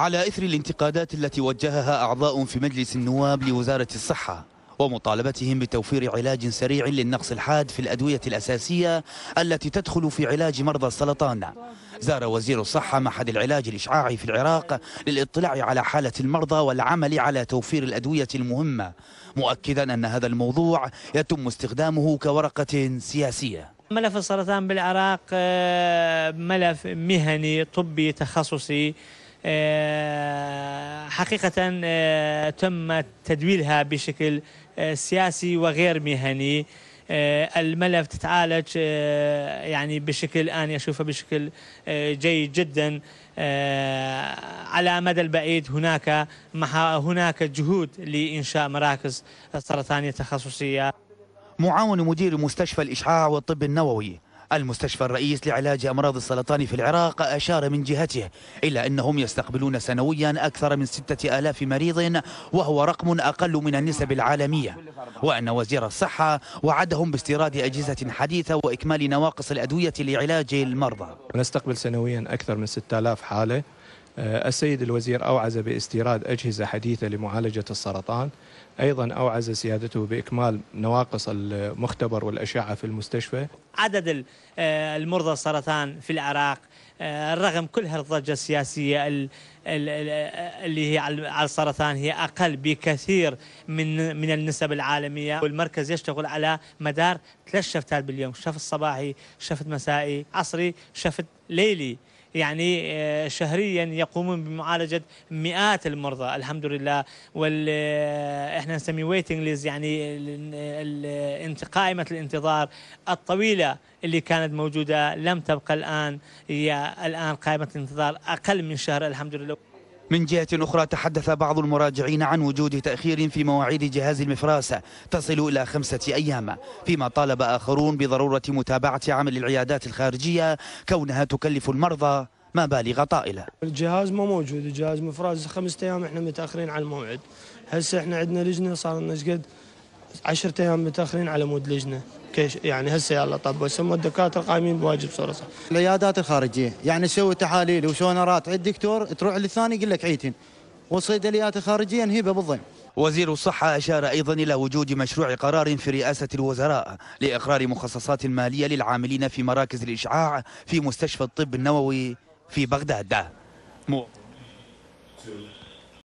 على إثر الانتقادات التي وجهها أعضاء في مجلس النواب لوزارة الصحة ومطالبتهم بتوفير علاج سريع للنقص الحاد في الأدوية الأساسية التي تدخل في علاج مرضى السرطان زار وزير الصحة معهد العلاج الإشعاعي في العراق للاطلاع على حالة المرضى والعمل على توفير الأدوية المهمة مؤكدا أن هذا الموضوع يتم استخدامه كورقة سياسية ملف السرطان بالعراق آه، ملف مهني طبي تخصصي آه، حقيقة آه، تم تدويلها بشكل آه، سياسي وغير مهني الملف تتعالج يعني بشكل أنا أشوفه بشكل جيد جدا على مدى البعيد هناك هناك جهود لإنشاء مراكز سرطانية تخصصية معاون مدير مستشفى الإشعاع والطب النووي المستشفى الرئيس لعلاج أمراض السرطان في العراق أشار من جهته إلى أنهم يستقبلون سنويا أكثر من ستة آلاف مريض وهو رقم أقل من النسب العالمية وأن وزير الصحة وعدهم باستيراد أجهزة حديثة وإكمال نواقص الأدوية لعلاج المرضى نستقبل سنويا أكثر من ستة آلاف حالة آه، السيد الوزير أوعز باستيراد أجهزة حديثة لمعالجة السرطان أيضا أوعز سيادته بإكمال نواقص المختبر والأشعة في المستشفى عدد آه، المرضى السرطان في العراق آه، رغم كل هالضجة السياسية اللي هي على السرطان هي أقل بكثير من من النسب العالمية والمركز يشتغل على مدار ثلاث شفتات باليوم شفت صباحي شفت مسائي عصري شفت ليلي يعني آه، شهريا يقومون بمعالجة مئات المرضى الحمد لله وإحنا آه، احنا نسميه ويتنج ليز يعني قائمة الانتظار الطويلة اللي كانت موجودة لم تبقى الآن هي الآن قائمة الانتظار أقل من شهر الحمد لله من جهة أخرى تحدث بعض المراجعين عن وجود تأخير في مواعيد جهاز المفراسة تصل إلى خمسة أيام فيما طالب آخرون بضرورة متابعة عمل العيادات الخارجية كونها تكلف المرضى مبالغ طائلة الجهاز ما موجود الجهاز مفراز خمسة أيام احنا متأخرين على الموعد هسه احنا عندنا لجنة صار لنا 10 ايام متاخرين على مود لجنه كيش يعني هسه يلا طب هسه الدكاتره قايمين بواجب صراحه العيادات الخارجيه يعني تسوي تحاليل وسونارات عند الدكتور تروح للثاني يقول لك عيتين والصيدليات الخارجيه نهيبه بالضيم وزير الصحة أشار أيضا إلى وجود مشروع قرار في رئاسة الوزراء لإقرار مخصصات مالية للعاملين في مراكز الإشعاع في مستشفى الطب النووي في بغداد مو.